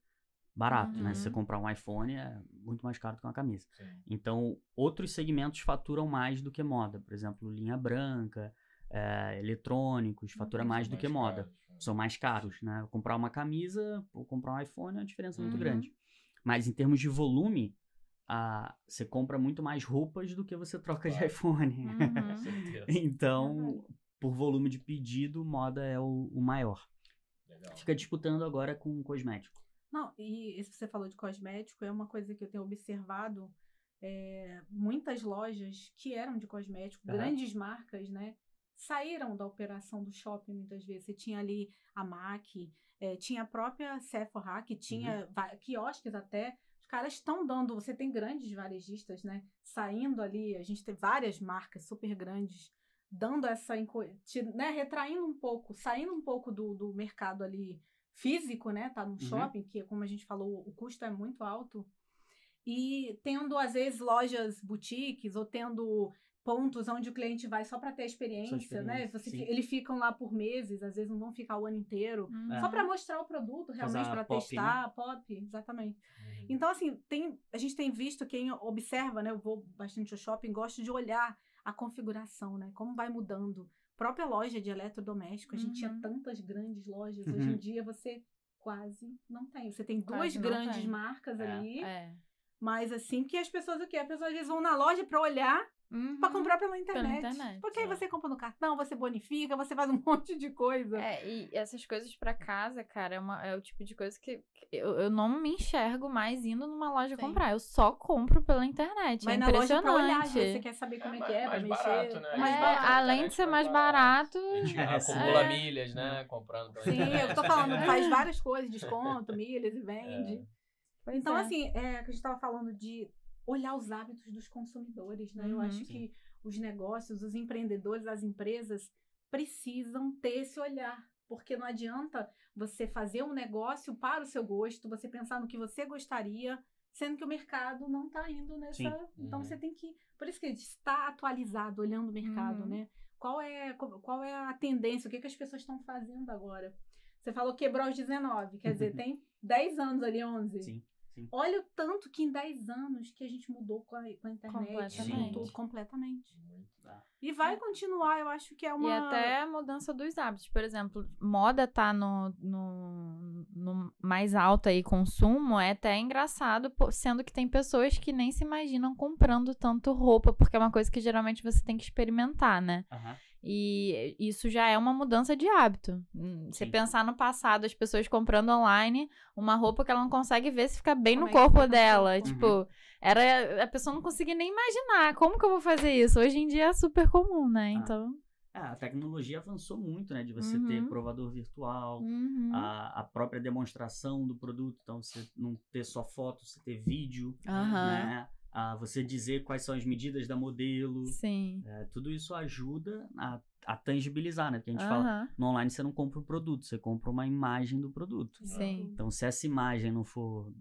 barato, uhum. né? Se você uhum. comprar um iPhone é muito mais caro do que uma camisa. Sim. Então, outros segmentos faturam mais do que moda. Por exemplo, linha branca, é, eletrônicos, hum, fatura uhum. mais do mais que moda. É. São mais caros, né? Comprar uma camisa ou comprar um iPhone é uma diferença uhum. muito grande. Mas em termos de volume, ah, você compra muito mais roupas do que você troca claro. de iPhone. Uhum. então, por volume de pedido, moda é o, o maior. Legal. Fica disputando agora com cosmético. Não, e isso você falou de cosmético é uma coisa que eu tenho observado. É, muitas lojas que eram de cosmético, uhum. grandes marcas, né? Saíram da operação do shopping muitas vezes. Você tinha ali a MAC, é, tinha a própria Sephora, que tinha uhum. quiosques até. Os caras estão dando. Você tem grandes varejistas, né? Saindo ali. A gente tem várias marcas super grandes dando essa. né, retraindo um pouco, saindo um pouco do, do mercado ali físico, né? Tá no uhum. shopping, que, como a gente falou, o custo é muito alto. E tendo, às vezes, lojas boutiques ou tendo pontos onde o cliente vai só para ter experiência, experiência né? Você, eles ficam lá por meses, às vezes não vão ficar o ano inteiro, hum. só para é. mostrar o produto realmente para né? testar, né? pop, exatamente. Hum. Então assim, tem, a gente tem visto quem observa, né? Eu vou bastante ao shopping, gosto de olhar a configuração, né? Como vai mudando. Própria loja de eletrodoméstico, a gente uhum. tinha tantas grandes lojas, hoje em uhum. dia você quase não tem. Você tem duas grandes tem. marcas é. ali. É. Mas assim que as pessoas o quê? As pessoas às vezes vão na loja para olhar Uhum. Pra comprar pela internet. pela internet. Porque aí é. você compra no cartão, você bonifica, você faz um monte de coisa. É, e essas coisas para casa, cara, é, uma, é, o tipo de coisa que eu, eu não me enxergo mais indo numa loja Sim. comprar. Eu só compro pela internet. Mas é na loja pra olhar, você quer saber como é, é que é, é mais mexer. Barato, né? É, Mas, né? além de ser mais barato. barato. A gente acumula milhas, né? Comprando pela Sim, internet. eu tô falando, faz várias coisas, desconto, milhas e vende. Então, assim, é, que a gente tava falando de olhar os hábitos dos consumidores, né? Uhum, Eu acho sim. Uhum. que os negócios, os empreendedores, as empresas precisam ter esse olhar, porque não adianta você fazer um negócio para o seu gosto, você pensar no que você gostaria, sendo que o mercado não está indo nessa. Então você uhum. tem que, por isso que está atualizado, olhando o mercado, uhum. né? Qual é, qual é a tendência? O que, que as pessoas estão fazendo agora? Você falou quebrou os 19, quer dizer, tem 10 anos ali, 11. Sim. Olha o tanto que em 10 anos que a gente mudou com a, com a internet, né? completamente. completamente. E vai é. continuar, eu acho que é uma. E até a mudança dos hábitos. Por exemplo, moda tá no, no, no mais alto aí consumo, é até engraçado, sendo que tem pessoas que nem se imaginam comprando tanto roupa, porque é uma coisa que geralmente você tem que experimentar, né? Uhum. E isso já é uma mudança de hábito. Hum, você pensar no passado, as pessoas comprando online uma roupa que ela não consegue ver se fica bem como no é corpo é dela. Tipo, uhum. era a pessoa não conseguia nem imaginar como que eu vou fazer isso. Hoje em dia é super comum, né? Ah. Então. É, a tecnologia avançou muito, né? De você uhum. ter provador virtual, uhum. a, a, própria demonstração do produto. Então, você não ter só foto, você ter vídeo, né? a você dizer quais são as medidas da modelo. Sim. É, tudo isso ajuda a, a, tangibilizar, né? Porque a gente uh -huh. fala, no online você não compra o um produto, você compra uma imagem do produto. Sim. Então, se essa imagem não for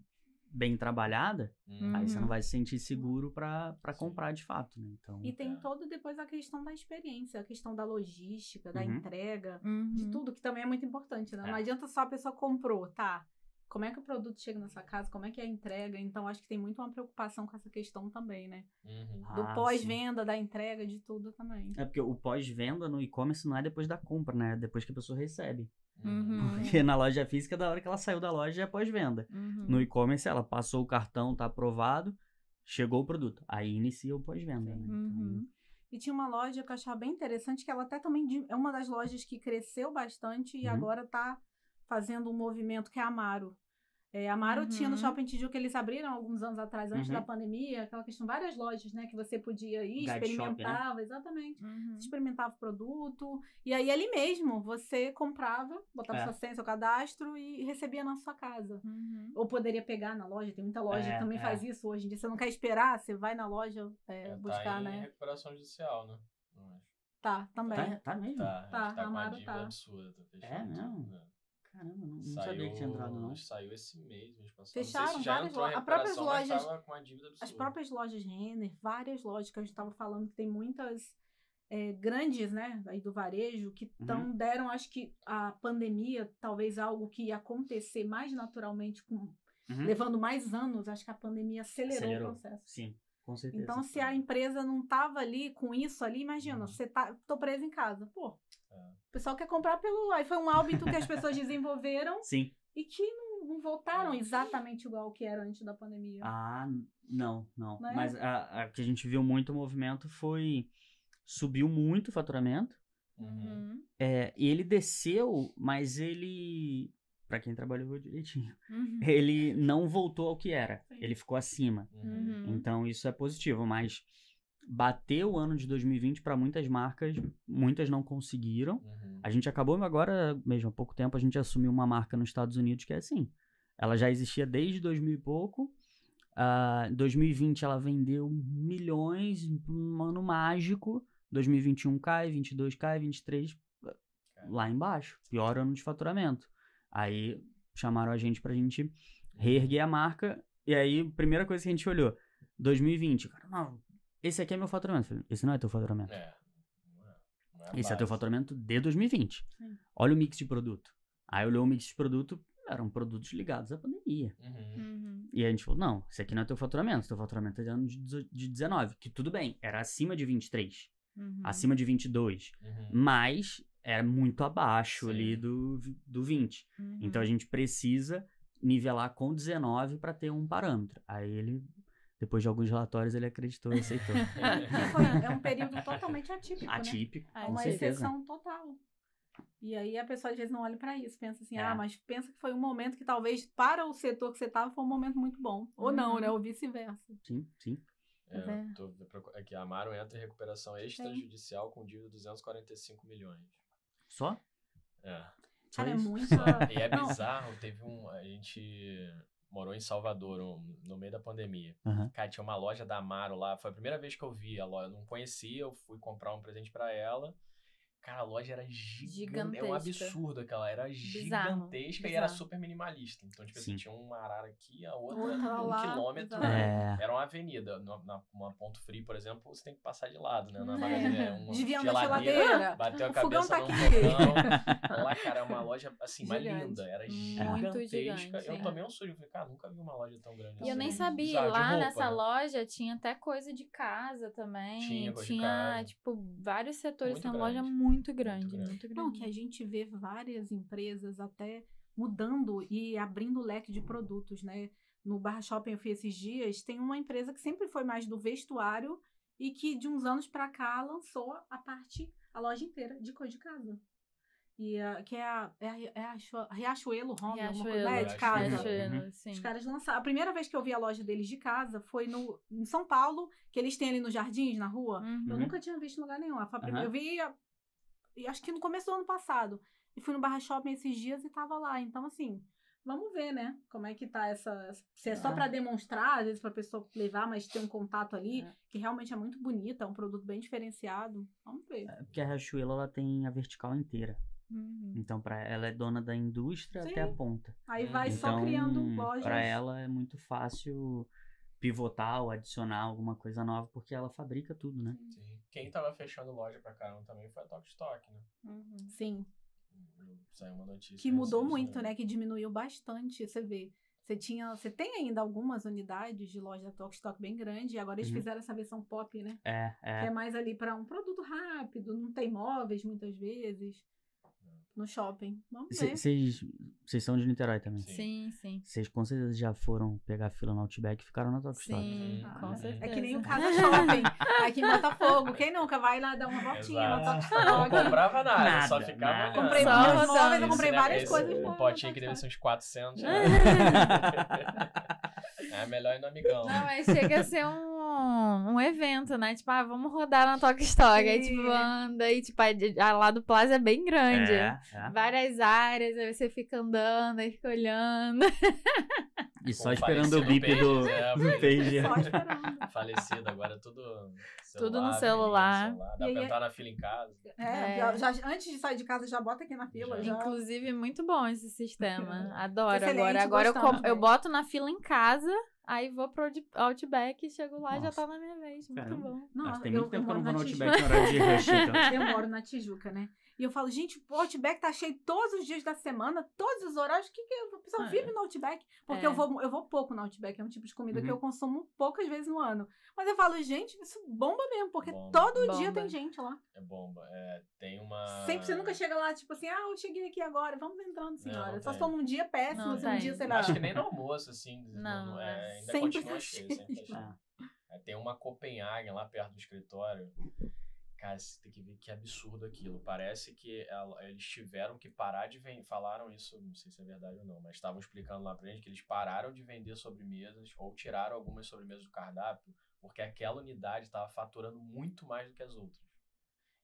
bem trabalhada, uhum. aí você não vai se sentir seguro para comprar de fato, né? Então, e tem tá. todo depois a questão da experiência, a questão da logística, da uhum. entrega, de uhum. tudo, que também é muito importante, né? É. Não adianta só a pessoa comprou, tá? como é que o produto chega na sua uhum. casa, como é que é a entrega. Então, acho que tem muito uma preocupação com essa questão também, né? Uhum. Do ah, pós-venda, da entrega, de tudo também. É porque o pós-venda no e-commerce não é depois da compra, né? É depois que a pessoa recebe. Uhum. uhum. Porque na loja física, da hora que ela saiu da loja, é pós-venda. Uhum. No e-commerce, ela passou o cartão, tá aprovado, chegou o produto. Aí inicia o pós-venda, né? Então, uhum. e tinha uma loja que eu achava bem interessante, que ela até também é uma das lojas que cresceu bastante e agora tá fazendo um movimento que é Amaro. É, Amaro uhum. tinha no uhum. Shopping Tijuca, eles abriram alguns anos atrás, antes uhum. da pandemia, aquela questão, várias lojas, né, que você podia ir, Guide experimentava, shop, né? exatamente, uhum. experimentava o produto, e aí ali mesmo, você comprava, botava é. sua senha, seu cadastro e recebia na sua casa. Uhum. Ou poderia pegar na loja, tem muita loja é, que também é. faz isso hoje em dia, você não quer esperar, você vai na loja é, é, tá buscar, tá em né. recuperação judicial, né? Tá, também. Tá, tá mesmo? Tá, tá, tá Amaro tá. Absurda, tá é, não. Caramba, não, não saiu, sabia que tinha entrado, não. Saiu esse mês, mês passado. Fecharam se várias lojas. As próprias lojas. As próprias lojas Renner, várias lojas que a gente estava falando que tem muitas. É, grandes, né, aí do varejo, que uhum. tão, uhum. deram, acho que a pandemia, talvez algo que ia acontecer mais naturalmente, com, uhum. levando mais anos, acho que a pandemia acelerou, acelerou. o processo. Sim, com certeza. Então, se a empresa não estava ali com isso ali, imagina, uhum. você tá, tô preso em casa, pô, é. O pessoal quer comprar pelo. Aí foi um hábito então, que as pessoas desenvolveram. Sim. E que não, não voltaram é. exatamente igual que era antes da pandemia. Ah, não, não. Mas, né? Mas a, a, que a gente viu muito o movimento foi. Subiu muito o faturamento. Uhum. É, e ele desceu, mas ele. para quem trabalhou direitinho. Uhum. Ele não voltou ao que era. Ele ficou acima. Uhum. Então isso é positivo, mas bater o ano de 2020 para muitas marcas, muitas não conseguiram. Uhum. A gente acabou agora, mesmo há pouco tempo, a gente assumiu uma marca nos Estados Unidos que é assim. Ela já existia desde 2000 e pouco. uh, ah, 2020 ela vendeu milhões, um ano mágico. 2021 cai, 22 cai, 23 lá embaixo. Pior ano de faturamento. Aí chamaram a gente pra gente reerguer a marca. E aí, primeira coisa que a gente olhou, 2020, cara, não, esse aqui é meu faturamento, filho. Esse não é teu faturamento. É. É, é Esse é teu faturamento de 2020. Sim. Olha o mix de produto. Aí olhou o mix de produto, eram produtos ligados à pandemia. Uhum. Uhum. E a gente falou: não, Esse aqui não é teu faturamento, teu faturamento é de ano de 19, que tudo bem, era acima de 23, uhum. acima de 22, uhum. mas era muito abaixo Sim. ali do, do 20. Uhum. Então a gente precisa nivelar com 19 para ter um parâmetro. Aí ele depois de alguns relatórios, ele acreditou e aceitou. É, é um período totalmente atípico. Né? Atípico. Né? É uma certeza. exceção total. E aí a pessoa às vezes não olha para isso, pensa assim, é. ah, mas pensa que foi um momento que talvez para o setor que você estava foi um momento muito bom. Ou não, uhum. né? Ou vice-versa. Sim, sim. É, é. Tô, é que a Amaro entra em recuperação extrajudicial com dívida de 245 milhões. Só? É. Cara, é muito. E é bizarro, teve um. A gente morou em Salvador um, no meio da pandemia. Uhum. Cara, tinha uma loja da Amaro lá. Foi a primeira vez que eu vi a loja. Eu não conhecia, eu fui comprar um presente para ela. Cara, a loja era gigan... gigantesca. É um absurdo aquela. Era gigantesca Bizarro. e era super minimalista. Então, tipo assim, tinha uma arara aqui, a outra, um lá, quilômetro. Né? É. Era uma avenida. Na, uma ponto frio, por exemplo, você tem que passar de lado, né? Na É. Magazine, é uma Desviando a geladeira. Bateu a O cabeça tá num aqui. Lá, cara, é uma loja, assim, mais linda. Era Muito gigantesca. gigante, eu é. tomei um sujo. Falei, cara, nunca vi uma loja tão grande E eu assim. nem sabia, Bizarro, lá roupa, nessa né? loja tinha até coisa de casa também. Tinha coisa de casa. tipo, vários setores. Muito grande. loja muito grande, muito grande. Não, que a gente vê várias empresas até mudando e abrindo o leque de produtos, né? No Barra Shopping eu fui esses dias, tem uma empresa que sempre foi mais do vestuário e que de uns anos para cá lançou a parte, a loja inteira de coisa de casa. E ah, que é a, é a, é a Riachuelo Home, Riachuelo, né, de casa. Riachuelo, uhum. sim. Os caras lançaram. A primeira vez que eu vi a loja deles de casa foi no, em São Paulo, que eles têm ali nos jardins, na rua. Uhum. Eu nunca tinha visto em lugar nenhum. Uhum. Eu vi acho que no começo do ano passado. E fui no Barra Shopping esses dias e tava lá. Então, assim, vamos ver, né? Como é que tá essa. Se é só é. para demonstrar, às vezes pra pessoa levar, mas ter um contato ali, é. que realmente é muito bonita, é um produto bem diferenciado. Vamos ver. É, porque a Riachuelo, ela tem a vertical inteira. Uhum. Então, para ela é dona da indústria Sim. até a ponta. Aí vai então, só criando lojas. Para ela é muito fácil pivotar ou adicionar alguma coisa nova, porque ela fabrica tudo, né? Sim quem tava fechando loja pra caramba também foi a Tok, né? Uhum. Sim. Saiu uma notícia. Que mudou recente, muito, né? né? Que diminuiu bastante, você vê. Você tinha, você tem ainda algumas unidades de loja da Tok bem grande, e agora eles uhum. fizeram essa versão pop, né? É, é. Que é mais ali para um produto rápido, não tem móveis muitas vezes no shopping. Vamos ver. Vocês são de Niterói também? Sim, sim. Vocês com certeza já foram pegar fila no Outback e ficaram na Top Sim, com é. certeza. É que nem o caso Shopping. Aqui em Botafogo. Quem nunca vai lá dar uma voltinha na Top Stock? Não comprava nada, nada só ficava nada. Comprei só vários móveis, eu comprei várias esse, coisas. Um potinho que deve ser uns 400. Né? é melhor ir no amigão. Não, mas chega a ser um um, evento, né? Tipo, ah, vamos rodar na Toca História. Aí, tipo, anda e, tipo, a, lá do Plaza é bem grande. É, é. Várias áreas, aí você fica andando, aí fica olhando. E só esperando o bip do, né? do page. Falecido, agora tudo. Celular, tudo no celular. celular. Dá e pra entrar na fila em casa. É, é. Já, antes de sair de casa, já bota aqui na fila. Já. Já. Inclusive, muito bom esse sistema. Adoro Excelente, agora. Agora eu, eu boto na fila em casa. Aí vou pro Outback, chego lá e já tá na minha vez. Muito bom. Não, tem muito eu, tempo eu que eu não vou no Outback na hora de rush, então. Eu moro na Tijuca, né? E eu falo, gente, o Outback tá cheio todos os dias da semana, todos os horários. que, que a o pessoal é. vive no Outback? Porque é. eu, vou, eu vou pouco no Outback, é um tipo de comida uhum. que eu consumo poucas vezes no ano. Mas eu falo, gente, isso bomba mesmo, porque bomba. todo bomba. dia tem gente lá. É bomba. É, tem uma. Sempre você nunca chega lá, tipo assim, ah, eu cheguei aqui agora, vamos entrando, senhora. Não, Só se for num dia péssimo, não, se assim, um dia, sei lá. Acho que nem no almoço, assim. Não, não é, é ainda sempre continua cheio, sempre cheio. Assim. Tá é. é, tem uma Copenhague lá perto do escritório Cara, você tem que ver que absurdo aquilo. Parece que ela, eles tiveram que parar de vender. Falaram isso, não sei se é verdade ou não, mas estavam explicando lá pra gente que eles pararam de vender sobremesas ou tiraram algumas sobremesas do cardápio, porque aquela unidade estava faturando muito mais do que as outras.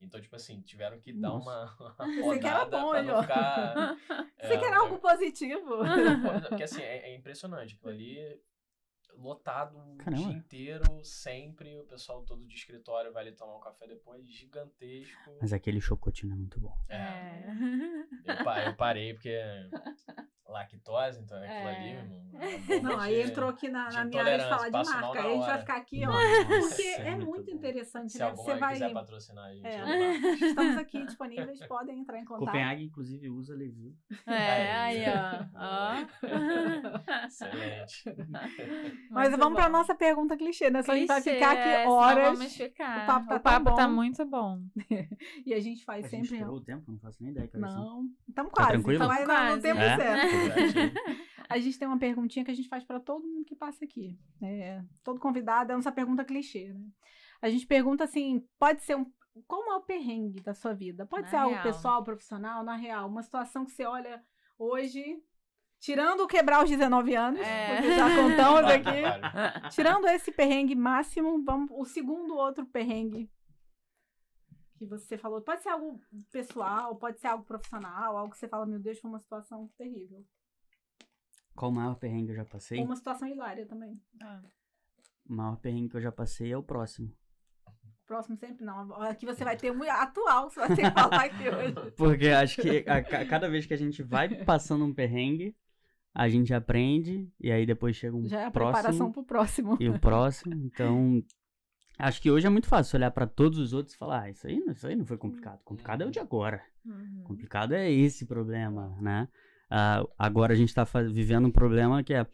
Então, tipo assim, tiveram que dar uma, uma, uma rodada bom, é, pra não ficar... Você é, quer algo positivo? Porque, assim, é, é impressionante. Aquilo ali lotado Caramba. o dia inteiro, sempre. O pessoal todo de escritório vai ali tomar um café depois, gigantesco. Mas aquele chocotinho é muito bom. É. é. Eu, eu parei porque lactose, então é aquilo ali, irmão. É não, aí entrou aqui na, na minha área de falar de marca. Aí a gente vai ficar aqui, ó. Porque é, é muito interessante, Se né? Você vai... quiser patrocinar a gente, é. estamos aqui disponíveis, podem entrar em contato. Copenhague, inclusive, usa Levi. É, aí, ó. ó. Excelente. Mas vamos para nossa pergunta clichê, né? Só clichê, a gente vai ficar aqui é, horas. Vamos ficar. O papo tá, o papo tá, muito bom. e a gente faz a sempre. Gente o tempo, não faço nem ideia. Cara, assim. não, estamos tá quase. Tá tranquilo? Mas quase. não temos é? certo. Né? a gente tem uma perguntinha que a gente faz para todo mundo que passa aqui. É, todo convidado é nossa pergunta clichê, né? A gente pergunta assim: pode ser um como é o perrengue da sua vida? Pode na ser algo pessoal, profissional, na real, uma situação que você olha hoje Tirando quebrar os 19 anos, é. já contamos aqui. Tirando esse perrengue máximo, vamos o segundo outro perrengue que você falou. Pode ser algo pessoal, pode ser algo profissional, algo que você fala, meu Deus, foi uma situação terrível. Qual o maior perrengue que eu já passei? Uma situação hilária também. Ah. O maior perrengue que eu já passei é o próximo. Próximo sempre não. Aqui você vai ter um atual, se você falar aqui hoje. Porque acho que a, a, cada vez que a gente vai passando um perrengue, a gente aprende e aí depois chega um Já é a próximo, preparação pro próximo. E o próximo, então acho que hoje é muito fácil olhar para todos os outros e falar, ah, isso aí, não, isso aí não foi complicado. Complicado é o de uhum. agora. Uhum. Complicado é esse problema, né? Uh, agora a gente está vivendo um problema que é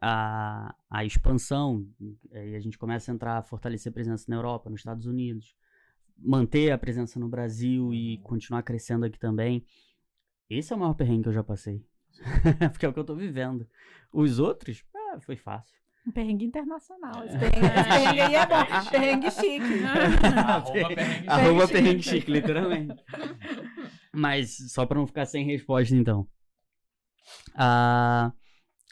a, a expansão, e a gente começa a entrar, a fortalecer a presença na Europa, nos Estados Unidos, manter a presença no Brasil e uhum. continuar crescendo aqui também. Esse é o maior perrengue que eu já passei. Porque é o que eu tô vivendo. Os outros, ah, foi fácil. Um perrengue internacional. É. Esse perrengue, esse perrengue aí é bom. Perrengue chique. Arroba perrengue, Arroba chique. perrengue chique, literalmente. Mas só para não ficar sem resposta, então. Ah,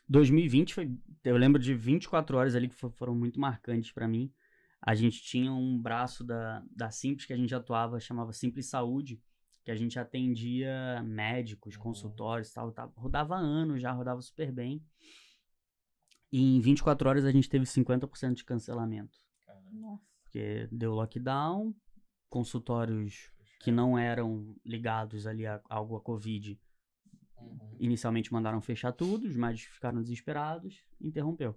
2020 foi. Eu lembro de 24 horas ali que foram muito marcantes para mim. A gente tinha um braço da, da Simples que a gente atuava, chamava Simples Saúde, que a gente atendia médicos, uhum. consultórios, tal, tal, tá, rodava anos já, rodava super bem. E em 24 horas a gente teve 50% de cancelamento. Nossa. Porque deu lockdown, consultórios que não eram ligados ali a, algo a Covid uhum. inicialmente mandaram fechar tudo, os médicos ficaram desesperados, interrompeu.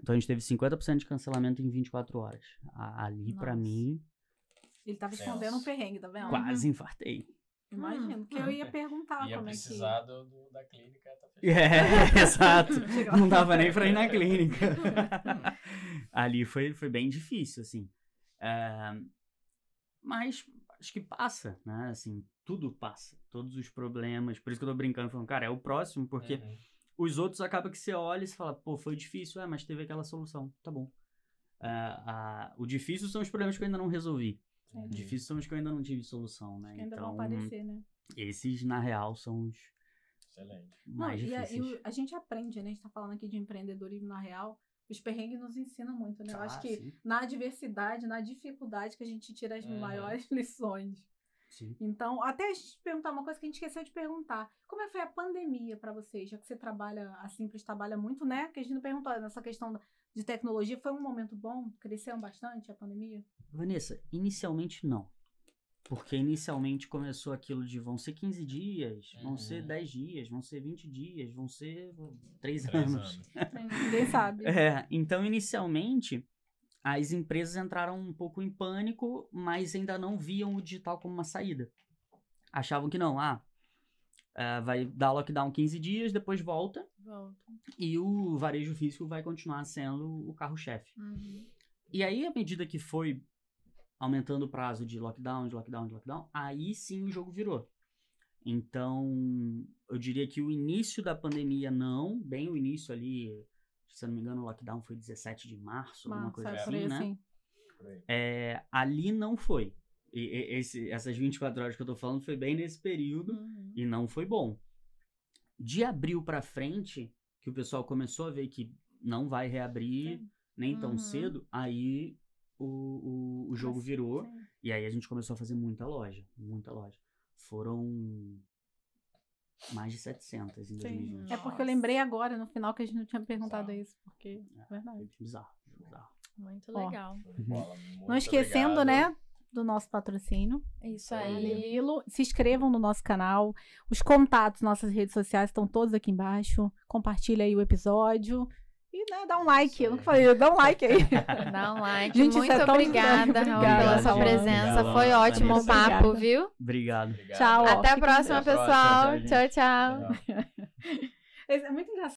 Então a gente teve 50% de cancelamento em 24 horas. Ali, para mim, ele tava escondendo um perrengue, tá vendo? Quase uhum. infartei. Imagino, hum, que eu ia perguntar ia como é que... Ia precisar da clínica, tá fechado. É, exato. Não dava nem pra ir na clínica. Ali foi, foi bem difícil, assim. Uh, mas acho que passa, né? Assim, tudo passa. Todos os problemas. Por isso que eu tô brincando, falando, cara, é o próximo, porque uhum. os outros acaba que você olha e você fala, pô, foi difícil, é, mas teve aquela solução. Tá bom. Uh, uh, o difícil são os problemas que eu ainda não resolvi difícil Difíceis são os que eu ainda não tive solução, né? Acho que ainda então, vão aparecer, né? Esses, na real, são os. Excelente. Mais não, difíceis. E a, e a, gente aprende, né? A gente tá falando aqui de empreendedorismo na real. Os perrengues nos ensinam muito, né? Ah, eu acho que sim. na adversidade, na dificuldade, que a gente tira as uhum. maiores lições. Sim. Então, até a gente perguntar uma coisa que a gente esqueceu de perguntar. Como é que foi a pandemia para vocês? Já que você trabalha, a Simples trabalha muito, né? Que a gente não perguntou nessa questão de tecnologia? Foi um momento bom? Cresceram bastante a pandemia? Vanessa, inicialmente não. Porque inicialmente começou aquilo de vão ser 15 uhum. dias, vão ser 10 dias, vão ser 20 dias, vão ser 3, 3 anos. anos. Ninguém sabe. É, então, inicialmente, as empresas entraram um pouco em pânico, mas ainda não viam o digital como uma saída. Achavam que não, ah, Uh, vai dar lockdown 15 dias, depois volta. Volta. E o varejo físico vai continuar sendo o carro-chefe. Uhum. E aí, à medida que foi aumentando o prazo de lockdown, de lockdown, de lockdown, aí sim o jogo virou. Então, eu diria que o início da pandemia, não, bem o início ali, se eu não me engano, o lockdown foi 17 de março, março alguma coisa é, assim, né? Assim. É, ali não foi. E, esse, essas 24 horas que eu tô falando foi bem nesse período uhum. e não foi bom. De abril para frente, que o pessoal começou a ver que não vai reabrir Sim. nem tão uhum. cedo, aí o, o, o jogo virou sim. e aí a gente começou a fazer muita loja, muita loja. Foram mais de 700 em 2020. É porque eu lembrei agora, no final, que a gente não tinha perguntado Exato. isso, porque é, é verdade. bizarro, bizarro. Muito legal. não esquecendo, obrigado. né? né? do nosso patrocínio. É isso é, aí. Lilo. Se inscrevam no nosso canal. Os contatos, nossas redes sociais estão todos aqui embaixo. Compartilha aí o episódio. E né, dá um é like. Eu nunca falei, dá um like aí. Dá um like. Gente, muito é obrigada, pela sua presença. Obrigado, Foi ótimo o papo, obrigado. viu? Obrigado. obrigado. Tchau. Até a próxima, pessoal. tchau. tchau. tchau. é muito engraçado.